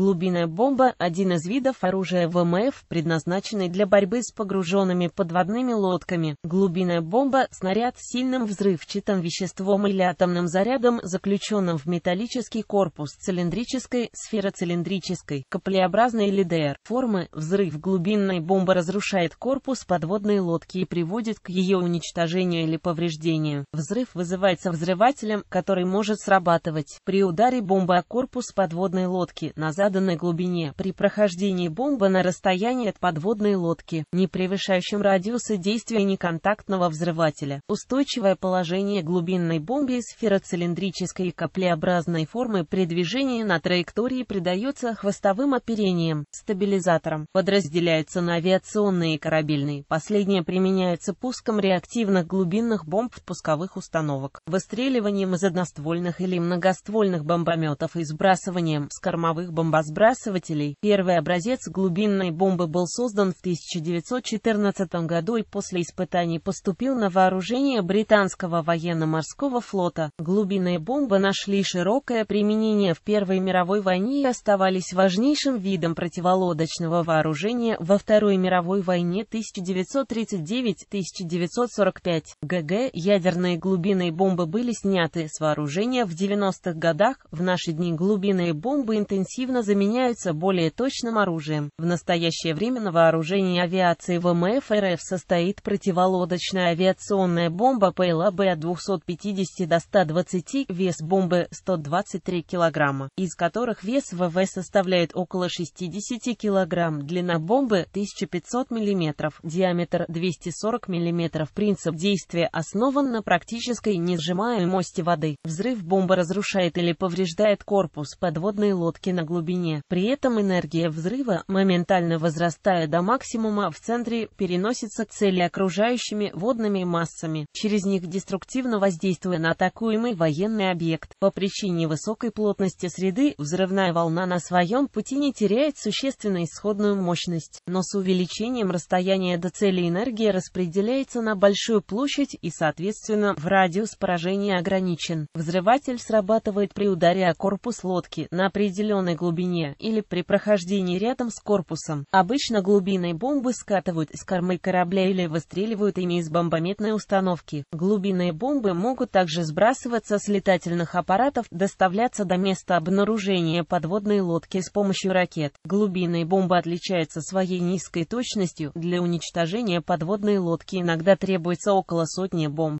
Глубинная бомба – один из видов оружия ВМФ, предназначенный для борьбы с погруженными подводными лодками. Глубинная бомба – снаряд с сильным взрывчатым веществом или атомным зарядом, заключенным в металлический корпус цилиндрической, сфероцилиндрической, каплеобразной или ДР. Формы взрыв глубинной бомбы разрушает корпус подводной лодки и приводит к ее уничтожению или повреждению. Взрыв вызывается взрывателем, который может срабатывать при ударе бомбы о корпус подводной лодки назад заданной глубине при прохождении бомбы на расстоянии от подводной лодки, не превышающем радиуса действия неконтактного взрывателя. Устойчивое положение глубинной бомбы сфероцилиндрической и каплеобразной формы при движении на траектории придается хвостовым оперением, стабилизатором. подразделяется на авиационные и корабельные. Последние применяются пуском реактивных глубинных бомб в пусковых установок, выстреливанием из одноствольных или многоствольных бомбометов и сбрасыванием с кормовых бомбометов бомбосбрасывателей. Первый образец глубинной бомбы был создан в 1914 году и после испытаний поступил на вооружение британского военно-морского флота. Глубинные бомбы нашли широкое применение в Первой мировой войне и оставались важнейшим видом противолодочного вооружения во Второй мировой войне 1939-1945. ГГ ядерные глубинные бомбы были сняты с вооружения в 90-х годах. В наши дни глубинные бомбы интенсивно неизменно заменяются более точным оружием. В настоящее время на вооружении авиации ВМФ РФ состоит противолодочная авиационная бомба ПЛАБ от 250 до 120, вес бомбы 123 кг, из которых вес ВВ составляет около 60 кг, длина бомбы 1500 мм, диаметр 240 мм. Принцип действия основан на практической несжимаемости воды. Взрыв бомбы разрушает или повреждает корпус подводной лодки на глубине глубине. При этом энергия взрыва, моментально возрастая до максимума, в центре переносится к цели окружающими водными массами, через них деструктивно воздействуя на атакуемый военный объект. По причине высокой плотности среды взрывная волна на своем пути не теряет существенно исходную мощность, но с увеличением расстояния до цели энергия распределяется на большую площадь и, соответственно, в радиус поражения ограничен. Взрыватель срабатывает при ударе о корпус лодки на определенной глубине глубине или при прохождении рядом с корпусом. Обычно глубиной бомбы скатывают с кормы корабля или выстреливают ими из бомбометной установки. Глубинные бомбы могут также сбрасываться с летательных аппаратов, доставляться до места обнаружения подводной лодки с помощью ракет. глубинная бомба отличается своей низкой точностью. Для уничтожения подводной лодки иногда требуется около сотни бомб.